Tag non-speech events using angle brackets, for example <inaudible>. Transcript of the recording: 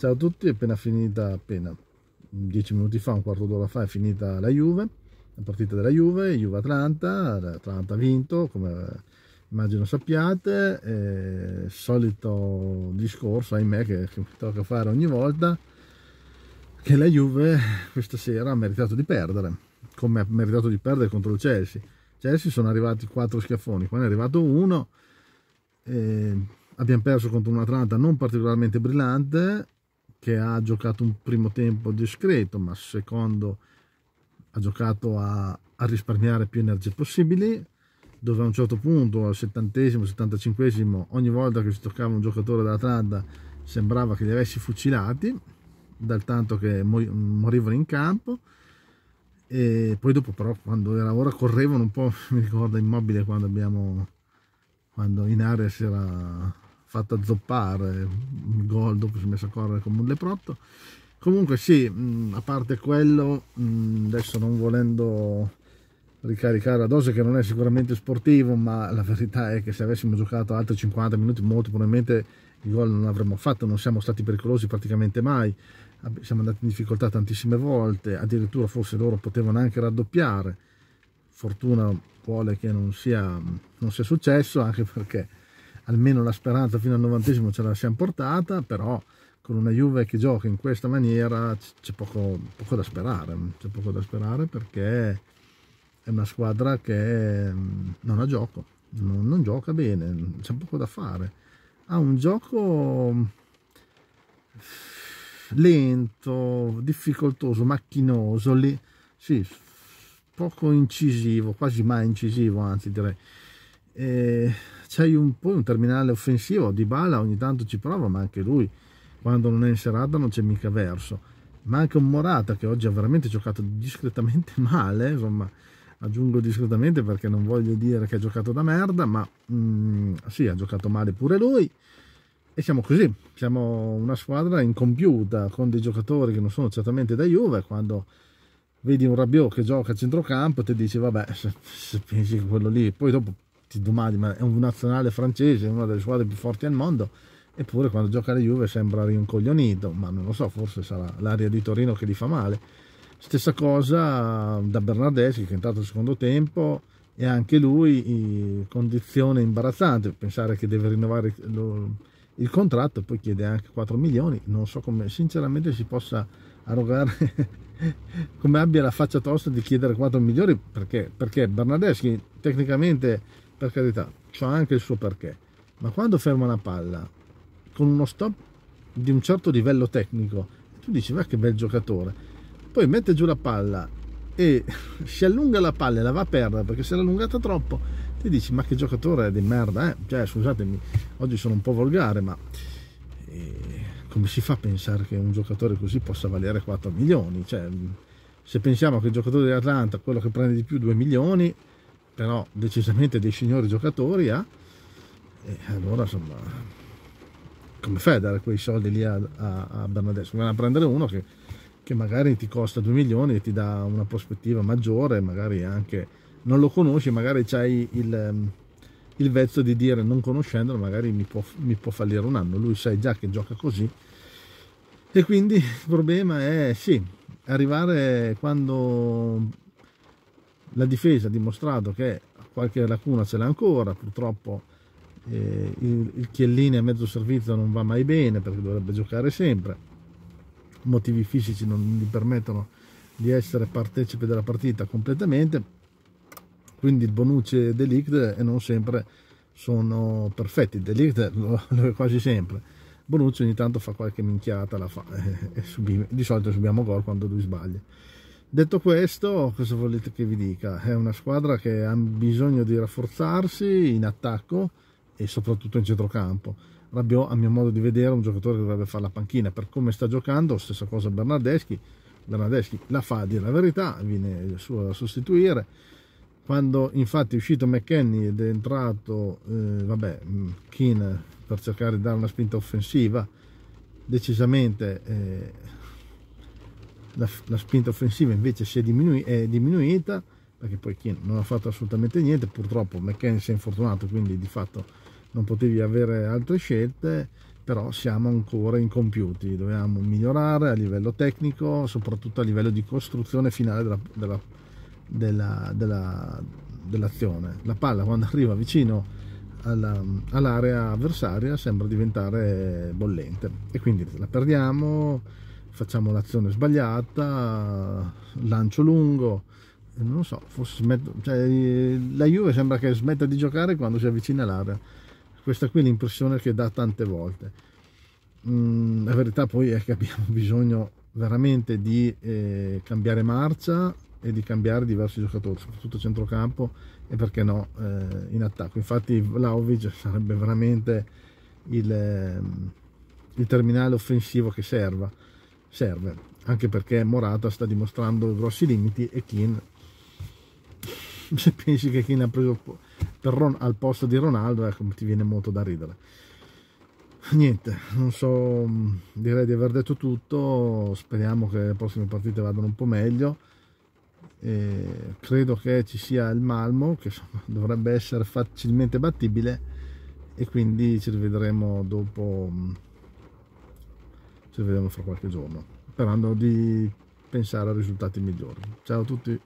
Ciao a tutti, è appena finita, appena 10 minuti fa, un quarto d'ora fa, è finita la Juve, la partita della Juve, Juve-Atlanta, l'Atlanta ha vinto, come immagino sappiate, solito discorso, ahimè, che, che mi tocca fare ogni volta, che la Juve questa sera ha meritato di perdere, come ha meritato di perdere contro il Chelsea. Chelsea sono arrivati quattro schiaffoni, qua ne è arrivato uno, eh, abbiamo perso contro un Atlanta non particolarmente brillante, che ha giocato un primo tempo discreto, ma secondo ha giocato a, a risparmiare più energie possibili, dove a un certo punto, al settantesimo, settantacinquesimo, ogni volta che si toccava un giocatore dell'Atalanta sembrava che li avessi fucilati, dal tanto che morivano in campo, e poi dopo però quando era ora correvano un po', <laughs> mi ricordo immobile quando abbiamo, quando in area si era fatto zoppare, un gol dopo si è messo a correre come un leprotto. Comunque sì, mm, a parte quello, mm, adesso non volendo ricaricare la dose che non è sicuramente sportivo, ma la verità è che se avessimo giocato altri 50 minuti molto probabilmente il gol non avremmo fatto, non siamo stati pericolosi praticamente mai, siamo andati in difficoltà tantissime volte, addirittura forse loro potevano anche raddoppiare, fortuna vuole che non sia, mm, non sia successo anche perché almeno la speranza fino al novantesimo ce la siamo portata, però con una Juve che gioca in questa maniera c'è poco, poco, da sperare, mm, c'è poco da sperare perché è una squadra che mm, non ha gioco, non, non gioca bene, mm, c'è poco da fare. Ha un gioco lento, difficoltoso, macchinoso, lì, sì, poco incisivo, quasi mai incisivo, anzi direi eh, c'è un, poi un terminale offensivo, Di Bala ogni tanto ci prova, ma anche lui quando non è in serata non c'è mica verso. Ma anche un Morata che oggi ha veramente giocato discretamente <laughs> male, insomma, aggiungo discretamente perché non voglio dire che ha giocato da merda, ma mm, sì, ha giocato male pure lui. E siamo così, siamo una squadra incompiuta con dei giocatori che non sono certamente da Juve, quando vedi un Rabiot che gioca a centrocampo ti dici vabbè, se, se pensi che quello lì, poi dopo ti domandi, ma è un nazionale francese, una delle squadre più forti al mondo, eppure quando gioca la Juve sembra rincoglionito, ma non lo so, forse sarà l'aria di Torino che gli fa male. Stessa cosa da Bernardeschi che è entrato al secondo tempo e anche lui in condizione imbarazzante, pensare che deve rinnovare lo, il contratto, poi chiede anche 4 milioni, non so come sinceramente si possa arrogare <laughs> come abbia la faccia tosta di chiedere 4 milioni perché, perché Bernardeschi tecnicamente per carità, c'ha anche il suo perché, ma quando ferma una palla con uno stop di un certo livello tecnico, tu dici ma che bel giocatore, poi mette giù la palla e <laughs> si allunga la palla e la va a perdere perché si l'ha allungata troppo, ti dici ma che giocatore è di merda, eh? cioè scusatemi, oggi sono un po' volgare, ma eh, come si fa a pensare che un giocatore così possa valere 4 milioni? Cioè, se pensiamo che il giocatore dell'Atlanta, quello che prende di più 2 milioni, però decisamente dei signori giocatori ha eh? e allora insomma come fai a dare quei soldi lì a, a, a Bernadette? Vai a prendere uno che, che, magari ti costa 2 milioni e ti dà una prospettiva maggiore, magari anche non lo conosci, magari c'hai il, ehm, il vezzo di dire non conoscendolo magari mi può, mi può fallire un anno, lui sai già che gioca così e quindi il problema è sì, arrivare quando la difesa ha dimostrato che qualche lacuna ce l'ha ancora, purtroppo eh, il, il Chiellini a mezzo servizio non va mai bene perché dovrebbe giocare sempre, motivi fisici non gli permettono di essere partecipe della partita completamente, quindi il Bonucci e Delict non sempre sono perfetti, Delict <laughs> lo, lo è quasi sempre, Bonucci ogni tanto fa qualche minchiata, la fa, e, <laughs> e subi, di solito subiamo gol quando lui sbaglia. Detto questo, cosa volete che vi dica? È una squadra che ha bisogno di rafforzarsi in attacco e soprattutto in centrocampo. Rabiot, a mio modo di vedere, è un giocatore che dovrebbe fare la panchina. Per come sta giocando, stessa cosa Bernardeschi. Bernardeschi la fa a dire la verità, viene a sostituire. Quando infatti è uscito McKenny ed è entrato eh, vabbè, mm, Keane per cercare di dare una spinta offensiva, decisamente... Eh, la, la spinta offensiva invece si è, diminu è, diminuita perché poi chi non ha fatto assolutamente niente purtroppo McKenzie si è infortunato quindi di fatto non potevi avere altre scelte però siamo ancora incompiuti dovevamo migliorare a livello tecnico soprattutto a livello di costruzione finale dell'azione della, della, dell la palla quando arriva vicino all'area avversaria sembra diventare bollente e quindi la perdiamo facciamo l'azione sbagliata, lancio lungo, non so, forse smetto, cioè, la Juve sembra che smetta di giocare quando si avvicina all'area, questa qui è l'impressione che dà tante volte. Mm, la verità poi è che abbiamo <laughs> bisogno veramente di eh, cambiare marcia e di cambiare diversi giocatori, soprattutto centrocampo e perché no eh, in attacco. Infatti Vlaovic sarebbe veramente il, ehm, il terminale offensivo che serva serve, anche perché Morata sta dimostrando grossi limiti e Kin, se pensi che Kin ha preso Ron, al posto di Ronaldo, ecco, ti viene molto da ridere. Niente, non so, direi di aver detto tutto, speriamo che le prossime partite vadano un po' meglio. E credo che ci sia il Malmo che insomma, dovrebbe essere facilmente battibile e quindi ci rivedremo dopo ci vediamo fra qualche giorno sperando di pensare a risultati migliori ciao a tutti